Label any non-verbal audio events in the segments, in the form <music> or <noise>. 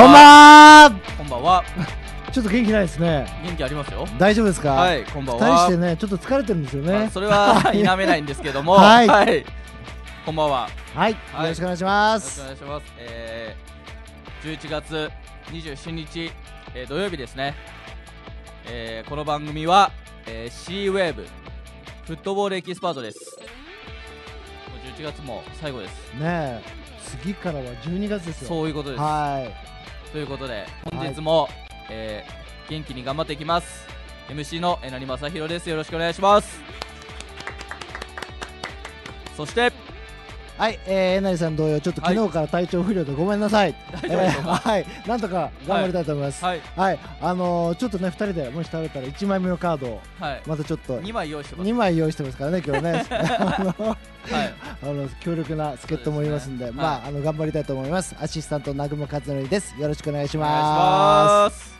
こんばんは。こんばんは。<laughs> ちょっと元気ないですね。元気ありますよ。大丈夫ですか。はい、こんばんは。対してね、ちょっと疲れてるんですよね。まあ、それは <laughs> 否めないんですけども。はい、はい。こんばんは。はい、はい、よろしくお願いします。よろしくお願いします。えー、11月27日、えー、土曜日ですね。えー、この番組は、えー、シーウェーブフットボールエキスパートです。もう11月も最後です。ね次からは12月ですよ。そういうことです。はい。ということで本日も、はい、えー、元気に頑張っていきます MC のえなりまさひろですよろしくお願いしますそしてはい、えー、えなりさん同様、ちょっと昨日から体調不良でごめんなさい。はい、えー、はい、なんとか頑張りたいと思います。はい、はい、あのー、ちょっとね、二人でもし食べたら、一枚目のカードを、はい、またちょっと。二枚用意してます。二枚用意してますからね、今日ね。<laughs> はい、あの、強力な助っ人もいますんで、でね、まあ、あの、頑張りたいと思います。アシスタント南雲勝則です。よろしくお願いします。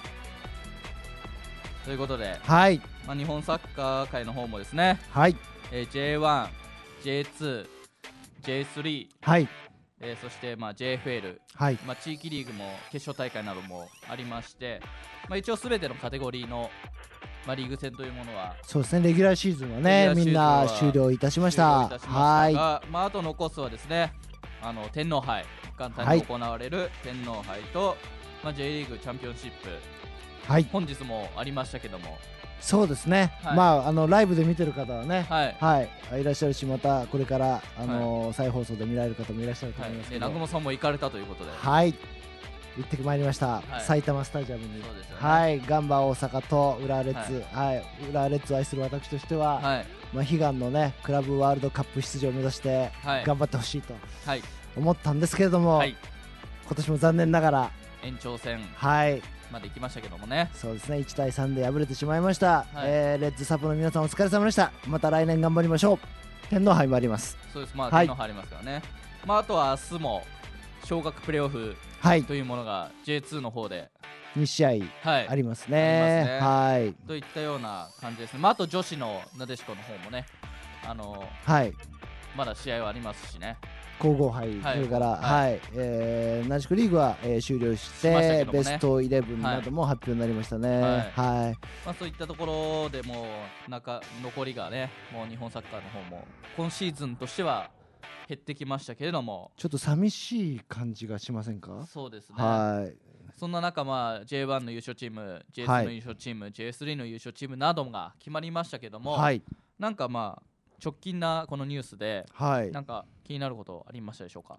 ということで、はい、まあ、日本サッカー界の方もですね。はい、えー、J1、J2。J3、はいえー、そして、まあ、JFL、はいまあ、地域リーグも決勝大会などもありまして、まあ、一応すべてのカテゴリーの、まあ、リーグ戦というものはそうですねレギュラーシーズンはねみんな終了いたしましたはいまあ、あと残すはですねあの天皇杯簡単に行われる天皇杯と、はい、まあ、J リーグチャンピオンシップ、はい、本日もありましたけどもそうですね、はい、まああのライブで見てる方はね、はい、はい、いらっしゃるし、またこれからあのーはい、再放送で見られる方もいらっしゃると思いますけど、はい、さんも行かれたということで、はい、行ってまいりました、埼玉スタジアムに、ね、はい、ガンバ大阪と浦和レッズ、はい、浦和レッズを愛する私としては、まあ悲願のねクラブワールドカップ出場を目指して頑張ってほしいと思ったんですけれども、今年も残念ながら延長戦、はい、スまで行きましたけどもねそうですね1対3で敗れてしまいました、はい、えー、レッズサポの皆さんお疲れ様でしたまた来年頑張りましょう天皇杯もありますそうですまあ、はい、天皇杯ありますからね、まあ、あとは明日も昇格プレーオフというものが J2 の方で2試合ありますねはい、はい、といったような感じですね、まあ、あと女子のなでしこの方もねあの、はい、まだ試合はありますしね皇后杯、はい、それから、はい、はい、えー、南宿リーグは、えー、終了して、ね、ベストイレブンなども発表になりましたね。はい。はいまあそういったところでもか残りがね、もう日本サッカーの方も今シーズンとしては減ってきましたけれども、ちょっと寂しい感じがしませんか？そうですね。はい。そんな中、まあ、J1 の優勝チーム、J2 の優勝チーム、はい、J3 の優勝チームなどが決まりましたけども、はい、なんかまあ直近なこのニュースで、はい、なんか気になることありましたでしょうか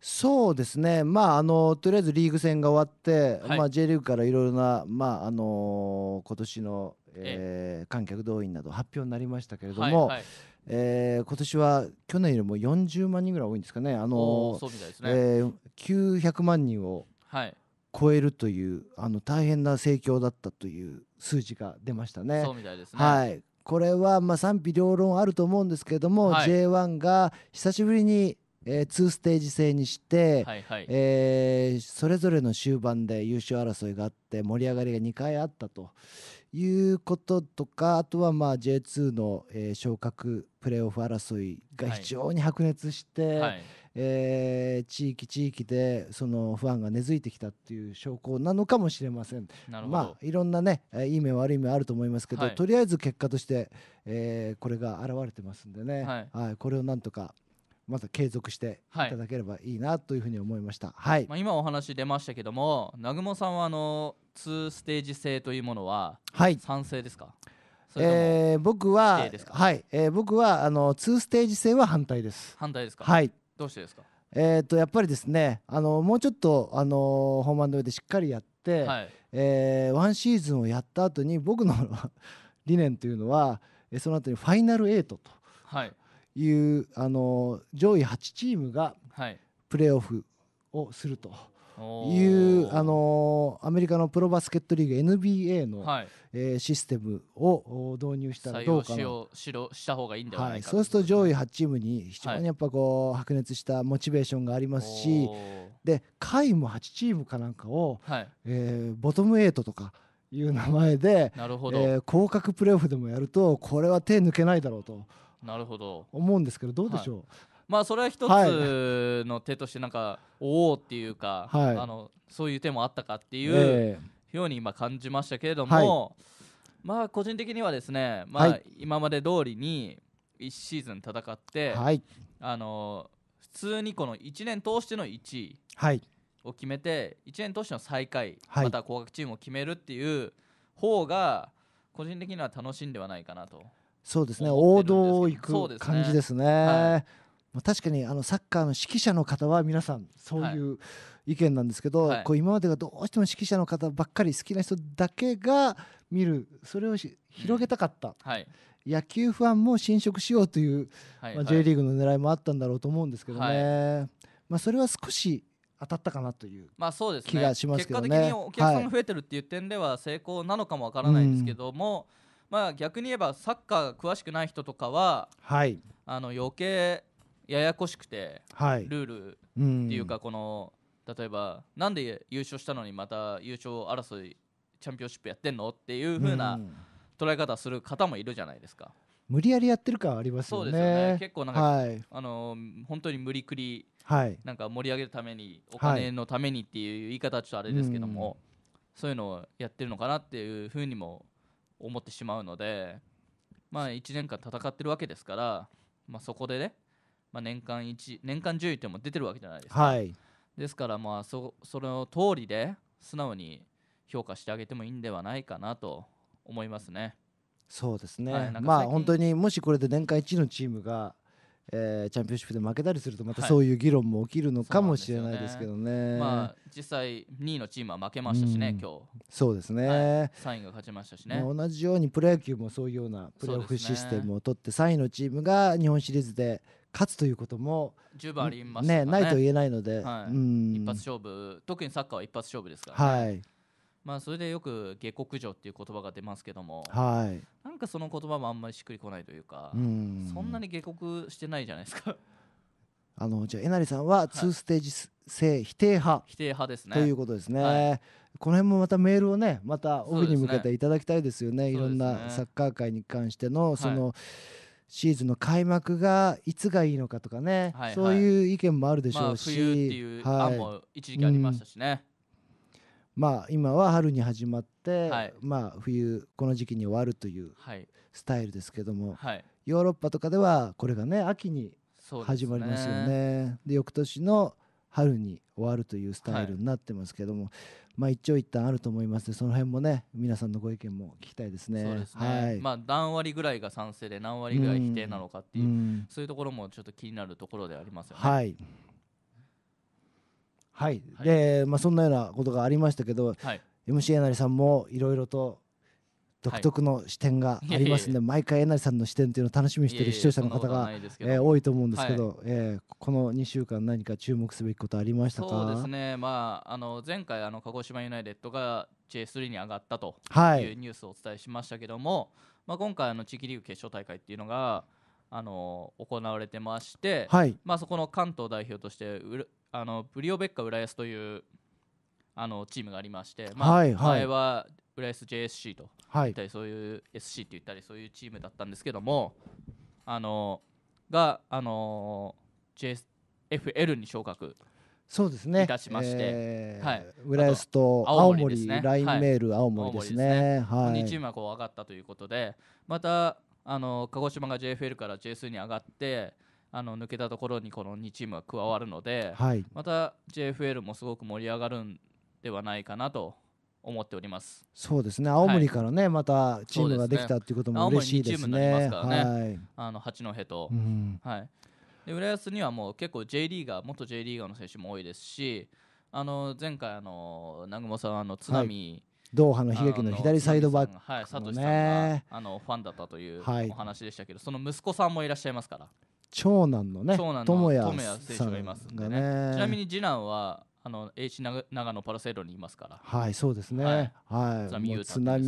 そうですね、まあ、あのとりあえずリーグ戦が終わって、はい、まあ、J リーグからいろいろな、まああのー、今年の、えー、え観客動員など発表になりましたけれども、はいはい、えー、今年は去年よりも40万人ぐらい多いんですかね、あのーねえー、900万人を超えるという、はい、あの大変な盛況だったという数字が出ましたね。そうみたいですねはいこれはまあ賛否両論あると思うんですけども、はい、J1 が久しぶりに、えー、2ステージ制にして、はいはい、えー、それぞれの終盤で優勝争いがあって盛り上がりが2回あったということとかあとはまあ J2 の、えー、昇格プレーオフ争いが非常に白熱して、はいはいえー、地域地域でその不安が根付いてきたっていう証拠なのかもしれませんまあいろんなねいい面悪い面あると思いますけど、はい、とりあえず結果として、えー、これが現れてますんでね、はい、はい、これをなんとかまた継続していただければいいなというふうに思いました、はい、はい、まあ、今お話出ましたけども南雲さんはあの2ステージ制というものは賛成ですか、えー、僕は、はい、えー、僕はあの2ステージ制は反対です。反対ですか。はい。どうしてですかえー、とやっぱりですねあのもうちょっと、あの本番の上でしっかりやって、はい、えー、ワンシーズンをやった後に僕の <laughs> 理念というのはその後にファイナル8という、はい、あの上位8チームがプレーオフをすると。いうあのアメリカのプロバスケットリーグ NBA の、はい、えー、システムを導入したらどうかなしろした方がいいんはい、そうすると上位8チームに非常にやっぱこう、はい、白熱したモチベーションがありますしで下位も8チームかなんかを、はい、えー、ボトム8とか。いう名前で、なるほどえー、降格プレーオフでもやるとこれは手抜けないだろうとなるほど思うんですけどどうでしょう、はいまあそれは一つの手としてなんか、おおっていうか、はい、あのそういう手もあったかっていうように今感じましたけれども、まあ個人的にはですね、まあ、今まで通りに1シーズン戦って、あの普通にこの1年通しての1位を決めて1年通しての最下位、また高額チームを決めるっていう方が個人的には楽しんではないかなと。そうですね王道を行く感じですね。まあ、確かにあのサッカーの指揮者の方は皆さんそういう意見なんですけど、はい、こう今までがどうしても指揮者の方ばっかり好きな人だけが見るそれを広げたかった、うんはい、野球ファンも侵食しようという、はいまあ、J リーグの狙いもあったんだろうと思うんですけどね、まあ、それは少し当たったかなという気がしますけどね,、まあ、ね結果的にお客さんが増えてるっていう点では成功なのかもわからないんですけども、まあ、逆に言えばサッカー詳しくない人とかは、はい、あの余計ややこしくて、はい、ルールっていうかこの例えばなんで優勝したのにまた優勝争いチャンピオンシップやってんのっていうふうな捉え方する方もいるじゃないですか。無理やりやってる感ありますよね。よね結構なんか、はい、あの本当に無理くり、はい、なんか盛り上げるためにお金のためにっていう言い方はちょっとあれですけども、そういうのをやってるのかなっていうふうにも思ってしまうので、まあ1年間戦ってるわけですから、まあそこでね、まあ、年間1年間10位っても出てるわけじゃないですか、はい、ですからまあそその通りで素直に評価してあげてもいいんではないかなと思いますね。そうですね、はい、まあ本当にもしこれで年間1位のチームがえー、チャンピオンシップで負けたりするとまたそういう議論も起きるのかもしれないですけどねね、まあ、実際2位のチームは負けましたしね、うん、今日そうですね、はい、3位が勝ちましたしね、ね、同じようにプロ野球もそういうようなプレーオフシステムを取って3位のチームが日本シリーズで勝つということも十分ありますね、ね、ないと言えないので、はい、一発勝負特にサッカーは一発勝負ですから、ね、はいまあ、それでよく下克上っていう言葉が出ますけども、はい、なんかその言葉もあんまりしっくりこないというかそんなに下克してないじゃないですかあのじゃあえなりさんは2ステージ制否定派、はい、否定派ですねということですね、はい、この辺もまたメールをねまたオフに向けていただきたいですよね、ね、いろんなサッカー界に関してのその、はいシーズンの開幕がいつがいいのかとかね、はいはい、そういう意見もあるでしょうし、まあ、冬っていう案も一時期ありましたしね、はいうん、まあ今は春に始まって、はい、まあ冬この時期に終わるというスタイルですけども、はい、ヨーロッパとかではこれがね秋に始まりますよね。で、ね、翌年の春に終わるというスタイルになってますけども、まあ、一長一短あると思いますその辺もね皆さんのご意見も聞きたいですね。そうですねはいまあ、何割ぐらいが賛成で何割ぐらい否定なのかっていう、うそういうところもちょっと気になるところでありますよね。はい、はい、はい、でまあ、そんなようなことがありましたけど、はい、MC えなりさんもいろいろと独特の視点がありますので、はい、毎回えなりさんの視点というのを楽しみにしている視聴者の方がえ多いと思うんですけど、はい、えー、この2週間何か注目すべきことありましたかそうですね、まあ、あの前回あの鹿児島ユナイテッドが J3 に上がったというニュースをお伝えしましたけども、まあ、今回の地域リーグ決勝大会っていうのがあの行われてまして、はい、まあ、そこの関東代表としてうあのブリオベッカ浦安というあのチームがありまして、まあ、前は浦 SJSC と言ったり、そういう SC って言ったりそういうチームだったんですけどもあのがあの JFL に昇格そうですねいたしまして、えー、はい、浦安と青森ラインメール青森ですね,、はい、2チームはこう上がったということでまたあの鹿児島が JFL から J2 に上がってあの抜けたところにこの2チームが加わるので、はい、また JFL もすごく盛り上がるんではないかなと思っておりますそうですね青森からね、はい、またチームができたっていうことも嬉しいですね。ねすあの八戸と、うん、はいで浦安にはもう結構 J リーガー元 J リーガーの選手も多いですしあの前回あの南雲さんあの津波、はい、ドーハの悲劇の左サイドバック、ね、はい、佐藤さんがあのファンだったというお話でしたけど、はい、その息子さんもいらっしゃいますから長男のね長男の智也さんがいますんでね、ね、ちなみに次男はあの H 長野パラセールにいますからはいそうですねはい、はい、津波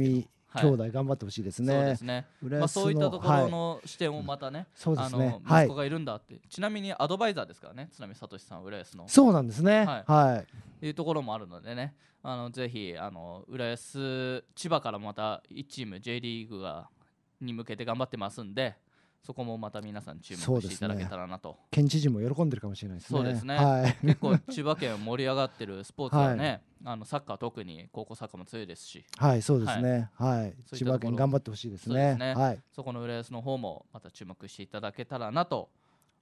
兄弟頑張ってほしいですね。そうですね。まあそういったところの視点をまたね、はい、ねあの息子がいるんだって、ちなみにアドバイザーですからね、津波聡さん浦安の。そうなんですね。はい。はい、いうところもあるのでね、あのぜひあの浦安千葉からまた一チーム J リーグがに向けて頑張ってますんで、そこもまた皆さん注目していただけたらなと、ね、県知事も喜んでるかもしれないですねそうですね、はい、<laughs> <laughs> 結構千葉県盛り上がってるスポーツはね、はい、あのサッカー特に高校サッカーも強いですしはいそうですねはい、千葉県頑張ってほしいですね、ね、はい、そこの浦安の方もまた注目していただけたらなと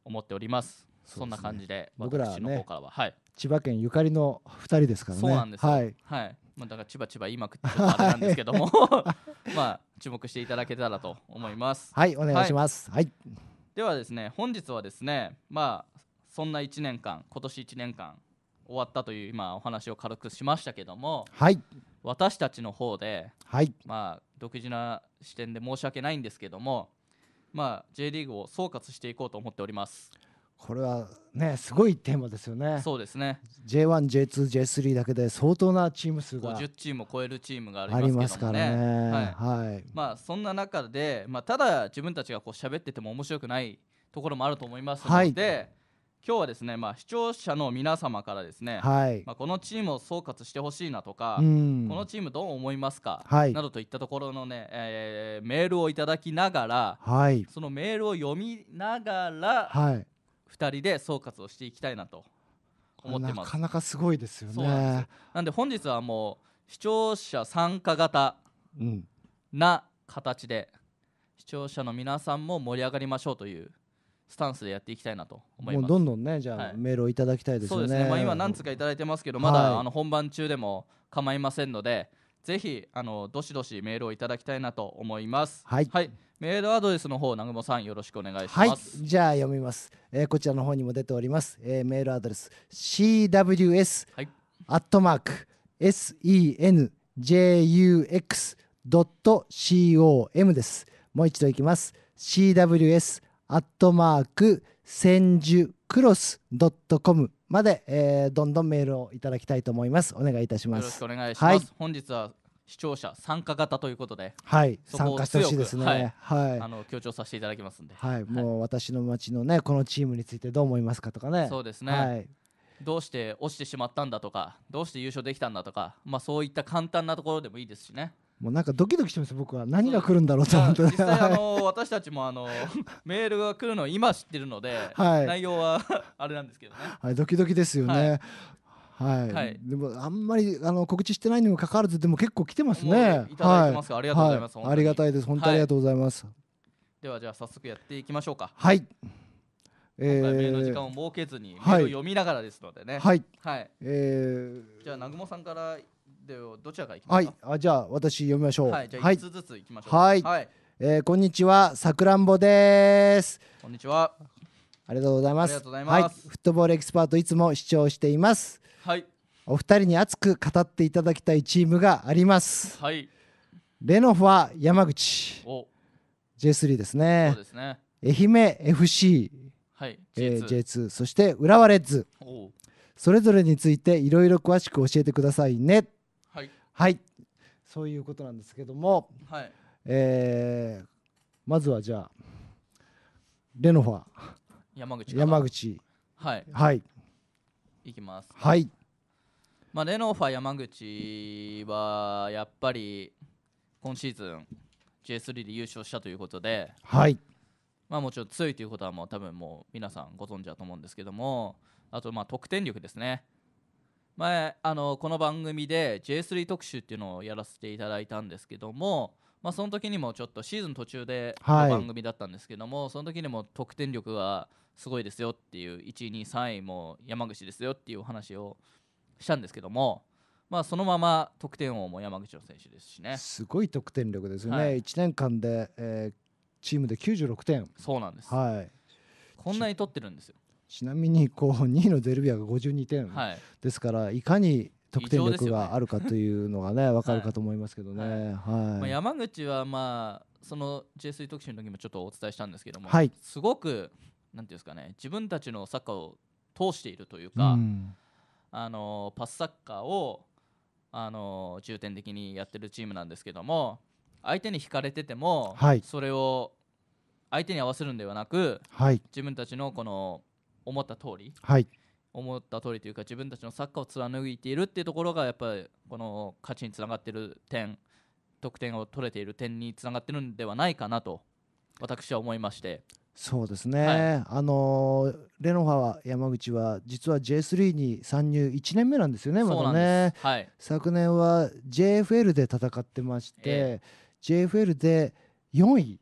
思っておりますそ、ね,、んな感じで僕らの方からは、ね、はい、千葉県ゆかりの2人ですからねそうなんですはい、はい、まあ、だからちばちば言いまくってちょっとあれなんですけども <laughs> まあ注目していただけたらと思いますはいお願いしますはい、ではですね本日はですねまあそんな1年間今年1年間終わったという今お話を軽くしましたけども、はい、私たちの方で、はい、まあ、独自な視点で申し訳ないんですけども、まあ、J リーグを総括していこうと思っております。これはねすごいテーマですよね。そうですね。J1、J2、J3 だけで相当なチーム数が50チームを超えるチームがありますけどもね。りますからね。はい。はい、まあそんな中で、まあただ自分たちがこう喋ってても面白くないところもあると思いますので、はい、今日はですね、まあ視聴者の皆様からですね、はい。まあこのチームを総括してほしいなとか、うん、このチームどう思いますか、はい、などといったところのね、えー、メールをいただきながら、はい。そのメールを読みながら、はい。2人で総括をしていきたいなと思ってますなかなかすごいですよねなんなんで本日はもう視聴者参加型な形で、視聴者の皆さんも盛り上がりましょうというスタンスでやっていきたいなと思いますどんどんねじゃあ、メールをいただきたいですねそうですね、まあ、今何つか頂いてますけどまだ、あの本番中でも構いませんのでぜひあのどしどしメールをいただきたいなと思いますはい、はいメールアドレスの方南雲さんよろしくお願いします、はい、じゃあ読みます、えー、こちらの方にも出ております、えー、メールアドレス CWS、はい、アットマーク senjux.com ですもう一度いきます CWS アットマーク千住クロス .com まで、えー、どんどんメールをいただきたいと思いますお願いいたしますよろしくお願いします、はい、本日は視聴者参加型ということで、はい、参加してほしいですね、はい、はい、あの強調させていただきますんで、はい、はい、もう私の町のねこのチームについてどう思いますかとかねそうですね、はい、どうして落ちてしまったんだとかどうして優勝できたんだとか、まあ、そういった簡単なところでもいいですしねもうなんかドキドキしてます僕は何が来るんだろうと思って実際あの私たちもあの <laughs> メールが来るのを今知ってるので、はい、内容は <laughs> あれなんですけどね、はい、ドキドキですよね、はい、はい、でもあんまりあの告知してないにもかかわらずでも結構来てますねいただいてます、はい、ありがとうございます、はい、ありがたいです本当ありがとうございます、ではじゃあ早速やっていきましょうかはいえー、メールの時間を設けずに、メールを読みながらですのでねはい、はいえー、じゃあ南雲さんからでどちらからいきますかはいあじゃあ私読みましょうはいじゃあ5つずついきましょうはい、はいえー、こんにちはさくらんぼですこんにちはありがとうございますありがとうございます、はい、フットボールエキスパートいつも視聴していますはい、お二人に熱く語っていただきたいチームがあります、はい、レノファ山口 J3 ですねそうですね愛媛 FC、はいえー、J2 そして浦和レッズそれぞれについていろいろ詳しく教えてくださいねはい、はい、そういうことなんですけども、はいえー、まずはじゃあレノファ山口山口はいはいいきますはいまあ、レノファ山口はやっぱり今シーズン J3 で優勝したということで、はい、まあ、もちろん強いということはもう多分もう皆さんご存知だと思うんですけどもあとまあ得点力ですね前あのこの番組で J3 特集っていうのをやらせていただいたんですけども、まあ、その時にもちょっとシーズン途中で番組だったんですけども、はい、その時にも得点力がすごいですよっていう1位2位3位も山口ですよっていうお話をしたんですけども、まあ、そのまま得点王も山口の選手ですしねすごい得点力ですよね、はい、1年間で、えー、チームで96点そうなんです、はい、こんなに取ってるんですよちなみにこう2位のデルビアが52点、はい、ですからいかに得点力があるかというのがね分 <laughs> かるかと思いますけどね、はいまあ、山口はまあその J3 特集の時もちょっとお伝えしたんですけども、はい、すごくなんていうんですかね自分たちのサッカーを通しているというか、うん、あのパスサッカーをあの重点的にやってるチームなんですけども相手に引かれてても、はい、それを相手に合わせるんではなく、はい、自分たちのこの思った通り、はい、思った通りというか自分たちのサッカーを貫いているっていうところがやっぱりこの勝ちにつながってる点得点を取れている点につながってるんではないかなと私は思いましてそうですね、はい、あのレノファは山口は実は J3 に参入1年目なんですよね、まだね、はい、昨年は JFL で戦ってまして、えー、JFL で4位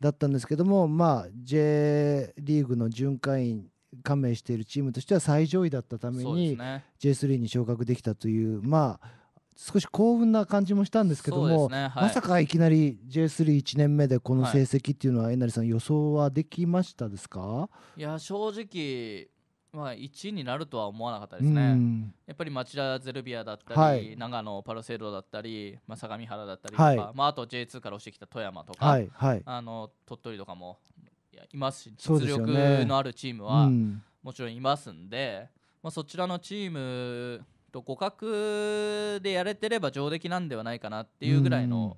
だったんですけども、はい、まあ、J リーグの巡回員加盟しているチームとしては最上位だったために、ね、J3 に昇格できたという、まあ、少し興奮な感じもしたんですけども、ねはい、まさかいきなり J31 年目でこの成績っていうのは、えなりさん予想はできましたですかいや正直まあ、1位になるとは思わなかったですね、うん、やっぱり町田ゼルビアだったり、はい、長野パルセロだったり、まあ、相模原だったりとか、はい、まあ、あと J2 から落ちてきた富山とか、はいはい、あの鳥取とかもいますし実力のあるチームはもちろんいますんで、ねうん、まあ、そちらのチームと互角でやれてれば上出来なんではないかなっていうぐらいの、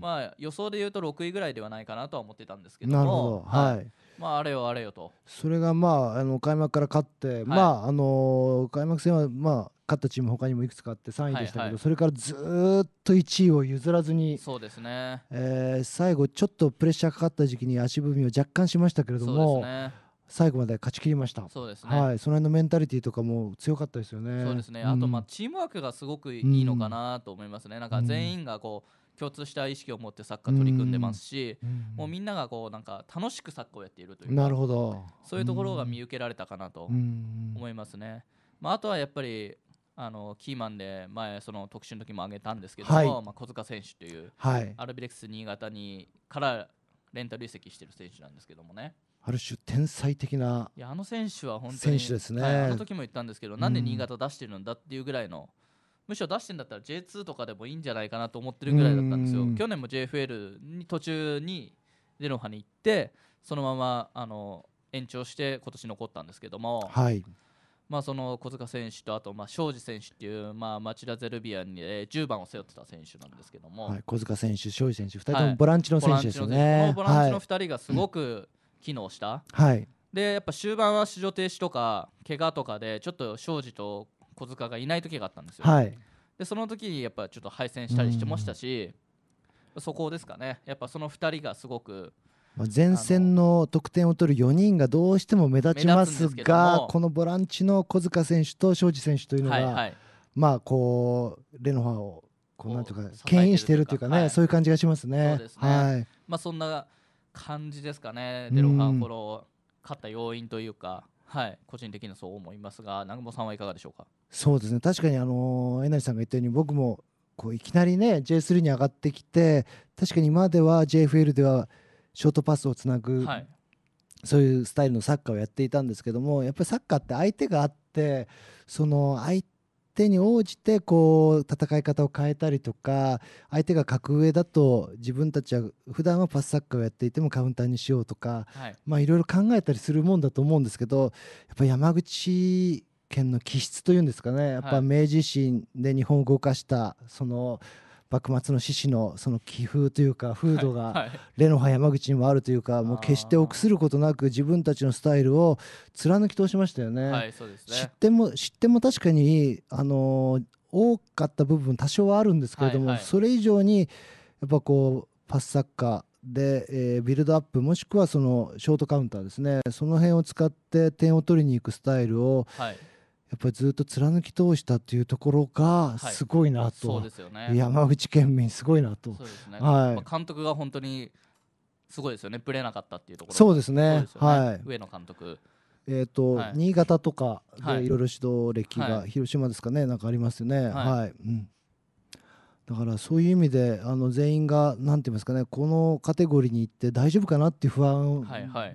まあ、予想でいうと6位ぐらいではないかなとは思ってたんですけどもほど、はいまあ、あれよあれよとそれが、まあ、あの開幕から勝って、はい、まああの開幕戦は、まあ、勝ったチーム他にもいくつかあって3位でしたけど、はいはい、それからずっと1位を譲らずにそうですね、えー、最後ちょっとプレッシャーかかった時期に足踏みを若干しましたけれども。そうですね最後まで勝ち切りましたそうですね、はい、その辺のメンタリティーとかも強かったですよねそうですね、あとまあチームワークがすごくいいのかなと思いますね、うん、なんか全員がこう共通した意識を持ってサッカー取り組んでますし、うん、もうみんながこうなんか楽しくサッカーをやっているというなるほどそういうところが見受けられたかなと思いますね、まあ、あとはやっぱりあのキーマンで前その特集の時も挙げたんですけども、はい、まあ、小塚選手という、はい、アルビレックス新潟にからレンタル移籍してる選手なんですけどもねある種天才的なあの選手は本当にはい、あの時も言ったんですけど、うん、なんで新潟出してるんだっていうぐらいのむしろ出してんだったら J2 とかでもいいんじゃないかなと思ってるぐらいだったんですよ、去年も JFL に途中にレノハに行ってそのままあの延長して今年残ったんですけども、はい、まあ、その小塚選手とあとまあ庄司選手っていう、まあ、町田ゼルビアに、え10番を背負ってた選手なんですけども、はい、小塚選手、庄司選手2人ともボランチの選手ですよね。ボランチの2人がすごく、機能した、はい、でやっぱ終盤は出場停止とか怪我とかでちょっと庄司と小塚がいない時があったんですよ、はい、でその時にやっぱちょっと敗戦したりしてましたし、そこですかねやっぱその2人がすごく前線の得点を取る4人がどうしても目立ちますがこのボランチの小塚選手と庄司選手というのが、はいはい、まあこうレノファをこうなんとか牽引しているというかね、はい、そういう感じがしますね。そうですねはいまあ、そんな感じですかね、デロハン、こロ勝った要因というか、はい、個人的にはそう思いますが、南雲さんはいかがでしょうか。そうですね確かにあのえなりさんが言ったように僕もこういきなりね J3 に上がってきて確かに今では JFL ではショートパスをつなぐ、はい、そういうスタイルのサッカーをやっていたんですけどもやっぱりサッカーって相手があってその相手手に応じてこう戦い方を変えたりとか相手が格上だと自分たちは普段はパスサッカーをやっていてもカウンターにしようとか、はいまあ、ろいろ考えたりするもんだと思うんですけどやっぱ山口県の気質というんですかねやっぱ明治維新で日本を動かしたその、はい幕末の志士のその気風というか風土がレノハ山口にもあるというかもう決して臆することなく自分たちのスタイルを貫き通しましたよね。失点も失点も確かにあの多かった部分多少はあるんですけれども、それ以上にやっぱこうパスサッカーで、えー、ビルドアップもしくはそのショートカウンターですねその辺を使って点を取りに行くスタイルを、はい、やっぱりずっと貫き通したっていうところがすごいなと、はいね、山口県民すごいなと、ね、はい、監督が本当にすごいですよねぶれなかったっていうところそうですね、ね、はい上野監督えーと、はい、新潟とかでいろいろ指導歴が、広島ですかねなんかありますよねはい、うんだからそういう意味であの全員が何て言いますかねこのカテゴリーに行って大丈夫かなっていう不安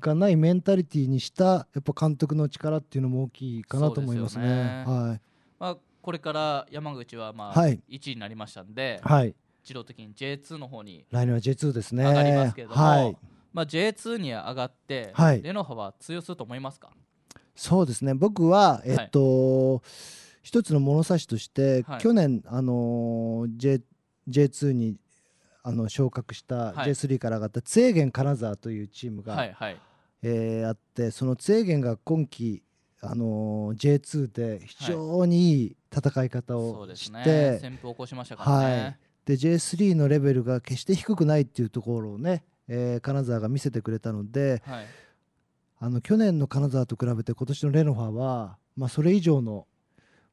がないメンタリティーにしたやっぱ監督の力っていうのも大きいかなと思いますね。すねはいまあ、これから山口はまあ1位になりましたんで、はい、自動的に J2 の方に来年は J2 ですね上がりますけれども、はい、まあ、J2 に上がって、はい、レノファは通用すると思いますかそうですね僕は、えっと、はい一つの物差しとして、はい、去年、あのー、J、2にあの昇格した J3 から上がったツェーゲン金沢というチームが、はいはい、えー、あってそのツェーゲンが今季、あのー、J2 で非常にいい戦い方をして、はいね、旋風を起こしましたからね、はい、で J3 のレベルが決して低くないっていうところをね、えー、金沢が見せてくれたので、はい、あの去年の金沢と比べて今年のレノファは、まあ、それ以上の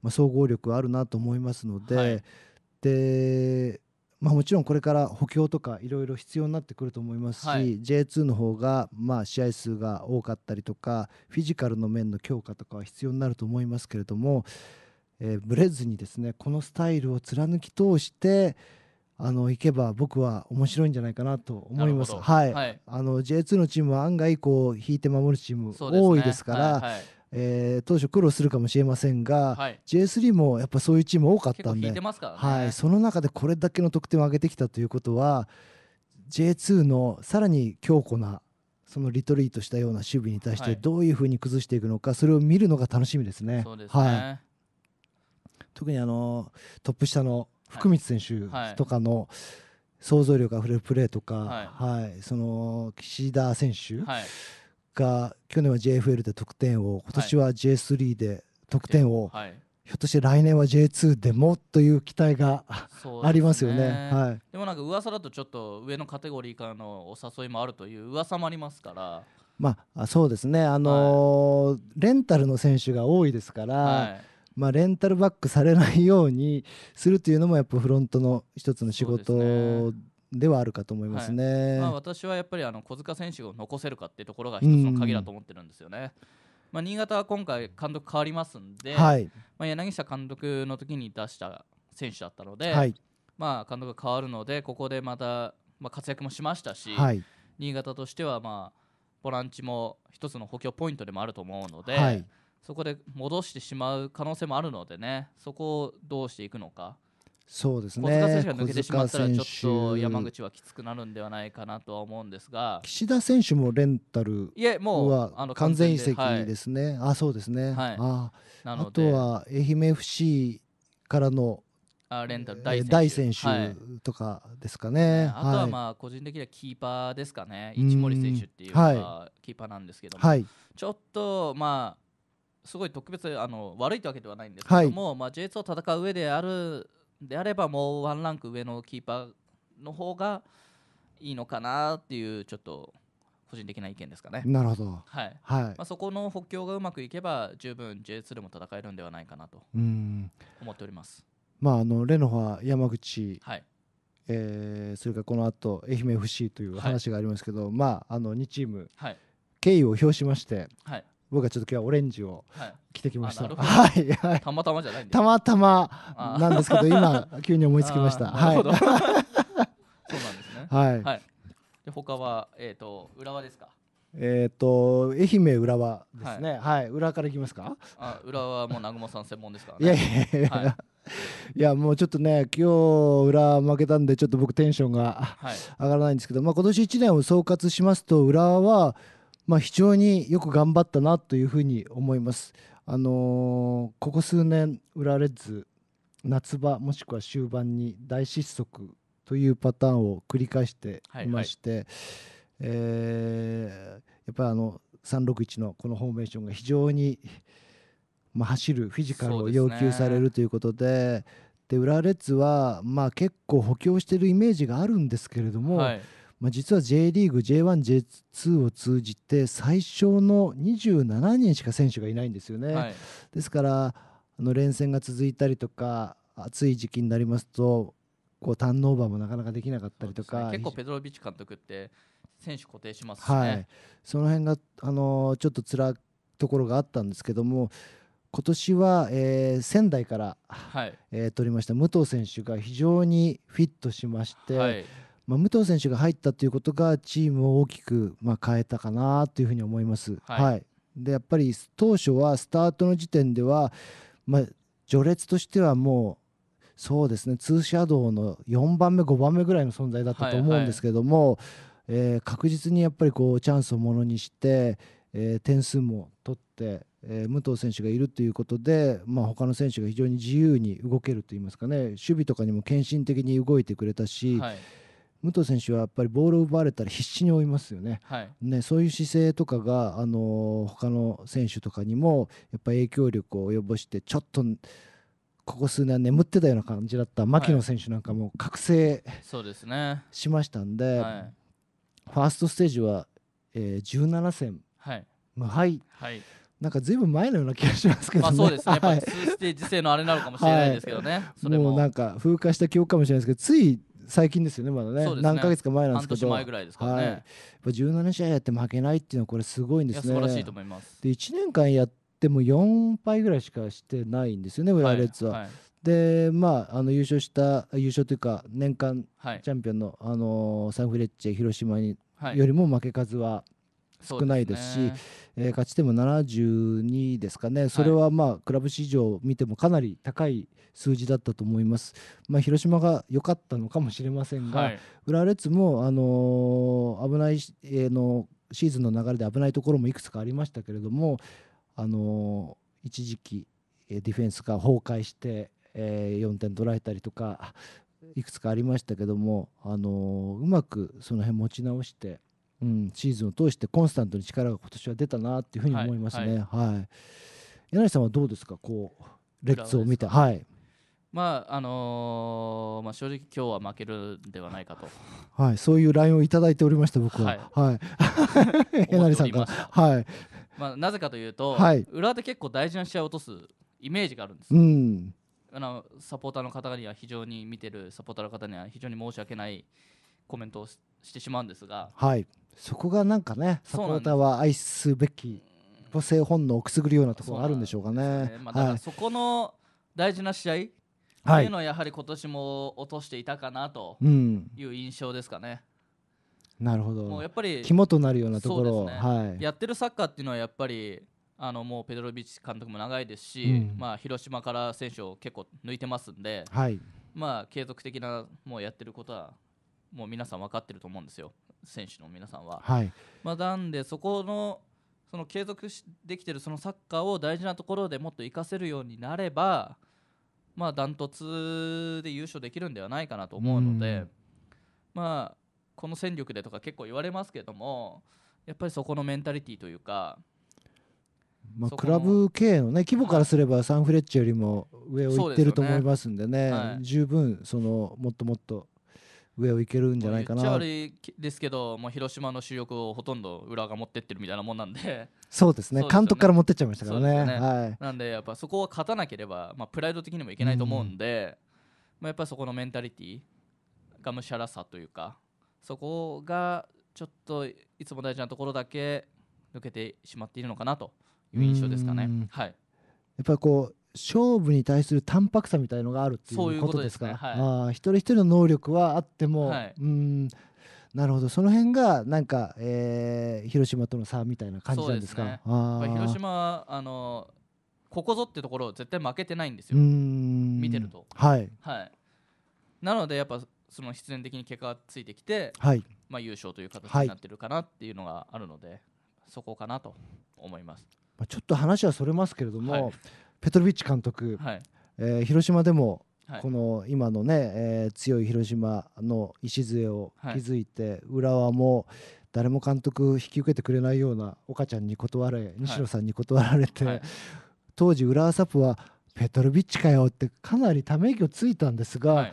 まあ、総合力あるなと思いますので、はい、でまあ、もちろんこれから補強とかいろいろ必要になってくると思いますし、はい、J2 の方がまあ試合数が多かったりとかフィジカルの面の強化とかは必要になると思いますけれども、えー、ブレずにですねこのスタイルを貫き通してあのいけば僕は面白いんじゃないかなと思います。はい、はい、あの J2 のチームは案外こう引いて守るチーム多いですから、ねはいはい、えー、当初苦労するかもしれませんが、はい、J3 もやっぱそういうチーム多かったんで、はい、その中でこれだけの得点を上げてきたということは J2 のさらに強固なそのリトリートしたような守備に対してどういうふうに崩していくのか、はい、それを見るのが楽しみですね。すねはい、特にあのトップ下の福光選手とかの、想像力あふれるプレーとか、はい、はい、その岸田選手、はい、果去年は JFL で得点を今年は J3 で得点を、はい、ひょっとして来年は J2 でもという期待が、ね、ありますよね、はい、でもなんか噂だとちょっと上のカテゴリーからのお誘いもあるという噂もありますからまあそうですねあのーはい、レンタルの選手が多いですから、はいまあ、レンタルバックされないようにするというのもやっぱフロントの一つの仕事ではあるかと思いますね、はい、まあ、私はやっぱりあの小塚選手を残せるかっていうところが一つの鍵だと思ってるんですよね。まあ、新潟は今回、監督変わりますんで、はい、まあ、柳下監督の時に出した選手だったので、はい、まあ、監督が変わるのでここでまた、まあ、活躍もしましたし、新潟としては、まあ、ボランチも一つの補強ポイントでもあると思うので、そこで戻してしまう可能性もあるのでねそこをどうしていくのか。そうですね小塚選手が抜けてしまったらちょっと山口はきつくなるんではないかなとは思うんですが岸田選手もレンタルいえもうは完全移籍ですね、はい、あそうですね、はい、ああとは愛媛 FC からのあレンタル大選手とかですかね、はい、あとはまあ個人的にはキーパーですかね、一森選手っていうのがキーパーなんですけども、はい、ちょっとまあすごい特別あの悪いというわけではないんですけども、はいまあ、J2 を戦う上であるであればもうワンランク上のキーパーの方がいいのかなっていうちょっと個人的な意見ですかね。なるほど、はいはいまあ、そこの補強がうまくいけば十分 J2 でも戦えるんではないかなと思っております。まあ、あのレノファ山口、はいえー、それからこの後愛媛 FC という話がありますけど、はい、まあ、あの二チーム、はい、敬意を表しまして、はい僕はちょっと今日はオレンジを着てきました、はいはいたまたまじゃないたまたまなんですけど今 <laughs> 急に思いつきましたはい <laughs> そうなんですねはい、はい、で他はえっ、と浦和ですかえっ、と愛媛浦和ですねはい、浦和からいきますかあ浦和はもう南雲さん専門ですからいやいやいや、いやもうちょっとね、今日裏負けたんで、ちょっと僕、テンションが上がらないんですけど、まあ今年一年を総括しますと、浦和はまあ、非常によく頑張ったなというふうに思います。あのー、ここ数年浦らレッズ夏場もしくは終盤に大失速というパターンを繰り返していまして、はいはい、えやっぱりあの361のこのフォーメーションが非常に、まあ、走るフィジカルを要求されるということで。で、ね、浦和レッズは、まあ、結構補強しているイメージがあるんですけれども、はいまあ、実は J リーグ J1、J2 を通じて最小の27人しか選手がいないんですよね。はい、ですからあの連戦が続いたりとか暑い時期になりますとこうターンオーバーもなかなかできなかったりとか、ね、結構ペドロビッチ監督って選手固定しますね、はい、その辺があのちょっと辛いところがあったんですけども今年は、えー、仙台から、はいえー、取りました武藤選手が非常にフィットしまして。はいまあ、武藤選手が入ったということがチームを大きくまあ変えたかなというふうに思います。はい、はい、でやっぱり当初はスタートの時点では、まあ、序列としてはもうそうですねツーシャドウの4番目5番目ぐらいの存在だったと思うんですけども、はいはい、えー、確実にやっぱりこうチャンスをものにして、えー、点数も取って、えー、武藤選手がいるということで、まあ、他の選手が非常に自由に動けるといいますかね守備とかにも献身的に動いてくれたし、はい武藤選手はやっぱりボールを奪われたら必死に追いますよねはい、ねそういう姿勢とかが、あの他の選手とかにもやっぱり影響力を及ぼしてちょっとここ数年眠ってたような感じだった牧野選手なんかも覚醒、はい、しましたんで、はい、ファーストステージは、えー、17戦、はい、無敗。なんかずいぶん前のような気がしますけどね。まあそうですね。やっぱり2ステージ制のあれなのかもしれないですけどね。ももうなんか風化した記憶かもしれないですけど、つい最近ですよねまだね、ね、何ヶ月か前なんですけど前ぐらいですからね、はい、やっぱ17試合やって負けないっていうのはこれすごいんですね素晴らしいと思いますで1年間やっても4敗ぐらいしかしてないんですよね浦和レッズは、はいはい、でまああの優勝した優勝というか年間チャンピオンの、あのー、サンフレッチェ広島に、よりも負け数は少ないですし、ねえー、勝ち点も72ですかね、それはまあ、はい、クラブ史上見てもかなり高い数字だったと思います。まあ、広島が良かったのかもしれませんが、浦和レッズも、あのー、危ない、えー、のシーズンの流れで危ないところもいくつかありましたけれども、あのー、一時期、ディフェンスが崩壊して、えー、4点取られたりとか、いくつかありましたけども、あのー、うまくその辺持ち直して。うん、シーズンを通してコンスタントに力が今年は出たなっていうふうに思いますね。はい、はいはい柳さんはどうですか、こうレッツを見て、はい。まああのー、まあ、正直今日は負けるではないかと、<laughs> はい、そういうラインをいただいておりました僕は、はい、えなりさんが。はいまあ、なぜかというと、はい、結構大事な試合を落とすイメージがあるんです、うん、あのサポーターの方には非常に見てるサポーターの方には非常に申し訳ないコメントをしてしまうんですが、はい、そこがなんかねサポーターは愛すべき母性本能をくすぐるようなところがあるんでしょうかね。ねまあ、だからそこの大事な試合、はいはい、いうのはやはり今年も落としていたかなという印象ですかね。うん、なるほどもうやっぱり肝となるようなところ、ねはい、やってるサッカーっていうのはやっぱりあのもうペドロビッチ監督も長いですし、うん、まあ、広島から選手を結構抜いてますんで、はい、まあ、継続的なもうやってることはもう皆さん分かってると思うんですよ選手の皆さんは。はい、まあ、なんでそこのその継続しできてるそのサッカーを大事なところでもっと活かせるようになれば、まあ、ダントツで優勝できるんではないかなと思うので、まあ、この戦力でとか結構言われますけどもやっぱりそこのメンタリティというか。まあ、クラブ系のね規模からすればサンフレッチェよりも上をいってると思いますんでね、ねはい、十分そのもっともっと上をいけるんじゃないかな。悪いですけど、もう広島の主力をほとんど裏が持ってってるみたいなもんなんでそうですね、ね、監督から持ってっちゃいましたからね。ねはい、なんでやっぱそこは勝たなければ、まあ、プライド的にもいけないと思うんで、うん、まあ、やっぱそこのメンタリティがむしゃらさというかそこがちょっといつも大事なところだけ抜けてしまっているのかなという印象ですかね。はい、やっぱりこう勝負に対する淡白さみたいのがあるっていうことですから。一人一人の能力はあっても、はい、うんなるほどその辺がなんか、えー、広島との差みたいな感じなんですか、広島あのここぞってところ絶対負けてないんですよ見てるとはい、はい、なのでやっぱその必然的に結果がついてきて、はいまあ、優勝という形になってるかなっていうのがあるので、はい、そこかなと思いますまあ、ちょっと話はそれますけれども、はい、ペトロビッチ監督、はい、えー、広島でもこの今のね、えー、強い広島の礎を築いて、はい、浦和も誰も監督引き受けてくれないような岡ちゃんに断れ西野さんに断られて、はい、当時浦和サプは「ペトロビッチかよ」ってかなりため息をついたんですが、はい、